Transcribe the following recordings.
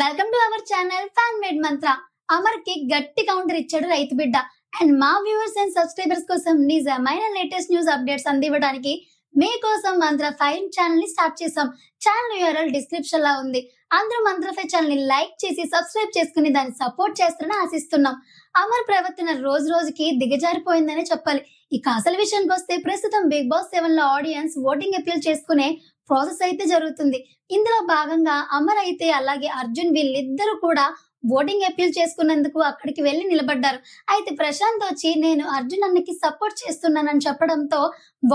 welcome to our channel fan made Mantra అమర్ కి గట్టి కౌంటర్ ఇచ్చాడు రైతు బిడ్డ అండ్ మా వ్యూవర్స్ అండ్ సబ్స్క్రైబర్స్ కోసం నిజమైన లేటెస్ట్ న్యూస్ అప్డేట్స్ అందివ్వడానికి మీకోసం మంత్ర ఫైవ్ ఛానల్ ని స్టార్ట్ చేసాం ఛానల్ యూఆర్ఎల్ డిస్క్రిప్షన్ లో ఉంది అందరూ మంత్ర ఫైవ్ ఛానల్ ని లైక్ చేసి సబ్స్క్రైబ్ చేసుకుని దాన్ని సపోర్ట్ చేస్తారని ఆశిస్తున్నాం అమర్ ప్రవర్తన రోజు రోజుకి దిగజారిపోయిందనే చెప్పాలి ఇక అసలు విషయానికి వస్తే ప్రస్తుతం బిగ్ బాస్ సెవెన్ లో ఆడియన్స్ ఓటింగ్ అపీల్ చేసుకునే ప్రాసెస్ అయితే జరుగుతుంది ఇందులో భాగంగా అమర్ అయితే అలాగే అర్జున్ వీళ్ళిద్దరూ కూడా ఓటింగ్ అప్పీల్ చేసుకున్నందుకు అక్కడికి వెళ్ళి నిలబడ్డారు అయితే ప్రశాంత్ వచ్చి నేను అర్జున్ అన్నకి సపోర్ట్ చేస్తున్నానని చెప్పడంతో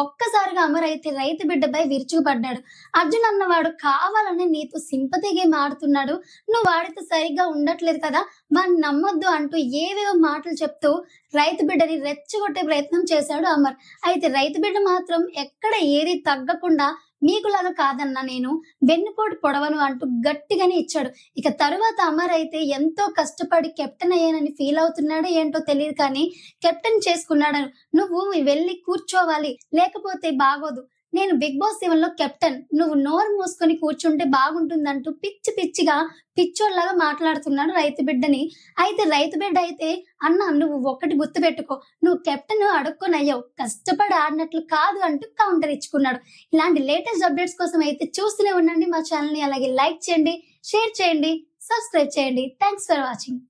ఒక్కసారిగా అమర్ అయితే రైతు బిడ్డపై విరుచుకుపడ్డాడు అర్జున్ అన్నవాడు కావాలని నీతో సింపతిగా మారుతున్నాడు నువ్వు వాడితో సరిగ్గా ఉండట్లేదు కదా వాడిని నమ్మొద్దు అంటూ ఏవేవో మాటలు చెప్తూ రైతు బిడ్డని రెచ్చగొట్టే ప్రయత్నం చేశాడు అమర్ అయితే రైతు బిడ్డ మాత్రం ఎక్కడ ఏది తగ్గకుండా నీకులాగా కాదన్న నేను వెన్నుపోటు పొడవను అంటూ గట్టిగానే ఇచ్చాడు ఇక తరువాత అమర్ అయితే ఎంతో కష్టపడి కెప్టెన్ అయ్యానని ఫీల్ అవుతున్నాడో ఏంటో తెలియదు కానీ కెప్టెన్ చేసుకున్నాడు నువ్వు వెళ్ళి కూర్చోవాలి లేకపోతే బాగోదు నేను బిగ్ బాస్ సెవెన్ లో కెప్టెన్ నువ్వు నోరు మూసుకొని కూర్చుంటే బాగుంటుందంటూ పిచ్చి పిచ్చిగా పిచ్చోళ్ళగా మాట్లాడుతున్నాడు రైతు బిడ్డని అయితే రైతు బిడ్డ అయితే అన్న నువ్వు ఒక్కటి గుర్తుపెట్టుకో నువ్వు కెప్టెన్ అడుక్కొని అయ్యావు కష్టపడి ఆడినట్లు కాదు అంటూ కౌంటర్ ఇచ్చుకున్నాడు ఇలాంటి లేటెస్ట్ అప్డేట్స్ కోసం అయితే చూస్తూనే ఉండండి మా ఛానల్ని అలాగే లైక్ చేయండి షేర్ చేయండి సబ్స్క్రైబ్ చేయండి థ్యాంక్స్ ఫర్ వాచింగ్